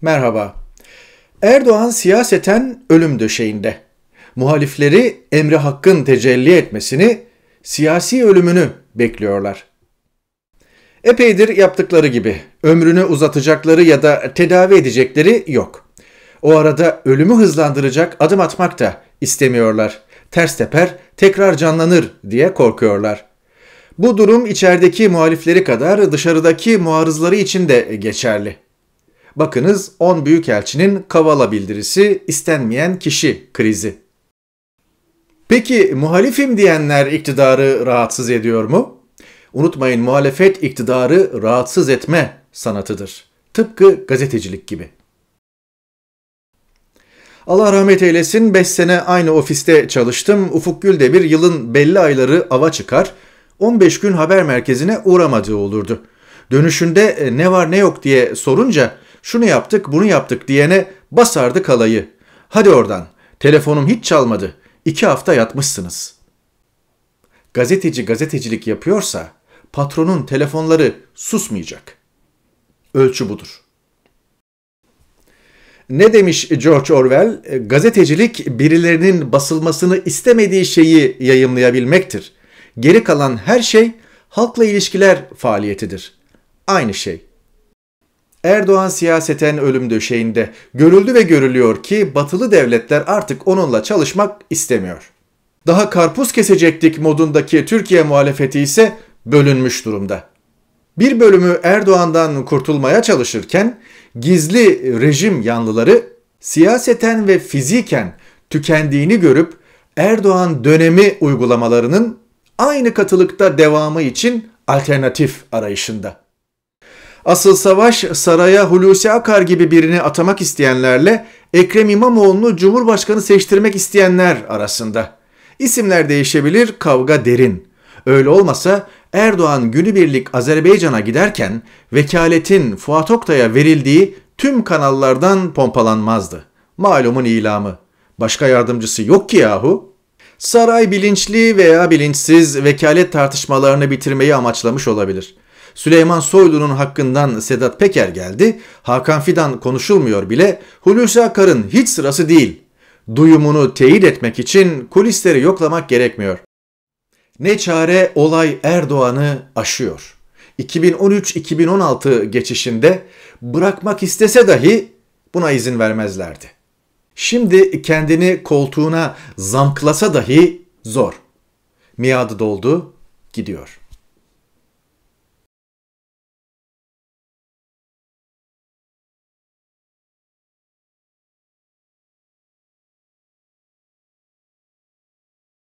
Merhaba. Erdoğan siyaseten ölüm döşeğinde. Muhalifleri Emre hakkın tecelli etmesini, siyasi ölümünü bekliyorlar. Epeydir yaptıkları gibi ömrünü uzatacakları ya da tedavi edecekleri yok. O arada ölümü hızlandıracak adım atmak da istemiyorlar. Ters teper, tekrar canlanır diye korkuyorlar. Bu durum içerideki muhalifleri kadar dışarıdaki muarızları için de geçerli. Bakınız 10 Büyükelçinin Kavala bildirisi istenmeyen kişi krizi. Peki muhalifim diyenler iktidarı rahatsız ediyor mu? Unutmayın muhalefet iktidarı rahatsız etme sanatıdır. Tıpkı gazetecilik gibi. Allah rahmet eylesin 5 sene aynı ofiste çalıştım. Ufuk Gül de bir yılın belli ayları ava çıkar. 15 gün haber merkezine uğramadığı olurdu. Dönüşünde e, ne var ne yok diye sorunca şunu yaptık bunu yaptık diyene basardı kalayı. Hadi oradan telefonum hiç çalmadı iki hafta yatmışsınız. Gazeteci gazetecilik yapıyorsa patronun telefonları susmayacak. Ölçü budur. Ne demiş George Orwell? Gazetecilik birilerinin basılmasını istemediği şeyi yayımlayabilmektir. Geri kalan her şey halkla ilişkiler faaliyetidir. Aynı şey. Erdoğan siyaseten ölüm döşeğinde. Görüldü ve görülüyor ki batılı devletler artık onunla çalışmak istemiyor. Daha karpuz kesecektik modundaki Türkiye muhalefeti ise bölünmüş durumda. Bir bölümü Erdoğan'dan kurtulmaya çalışırken gizli rejim yanlıları siyaseten ve fiziken tükendiğini görüp Erdoğan dönemi uygulamalarının aynı katılıkta devamı için alternatif arayışında. Asıl savaş saraya Hulusi Akar gibi birini atamak isteyenlerle Ekrem İmamoğlu'nu Cumhurbaşkanı seçtirmek isteyenler arasında. İsimler değişebilir, kavga derin. Öyle olmasa Erdoğan günübirlik Azerbaycan'a giderken vekaletin Fuat Oktay'a verildiği tüm kanallardan pompalanmazdı. Malumun ilamı. Başka yardımcısı yok ki yahu. Saray bilinçli veya bilinçsiz vekalet tartışmalarını bitirmeyi amaçlamış olabilir. Süleyman Soylu'nun hakkından Sedat Peker geldi. Hakan Fidan konuşulmuyor bile. Hulusi Akar'ın hiç sırası değil. Duyumunu teyit etmek için kulisleri yoklamak gerekmiyor. Ne çare olay Erdoğan'ı aşıyor. 2013-2016 geçişinde bırakmak istese dahi buna izin vermezlerdi. Şimdi kendini koltuğuna zamklasa dahi zor. Miadı doldu, gidiyor.''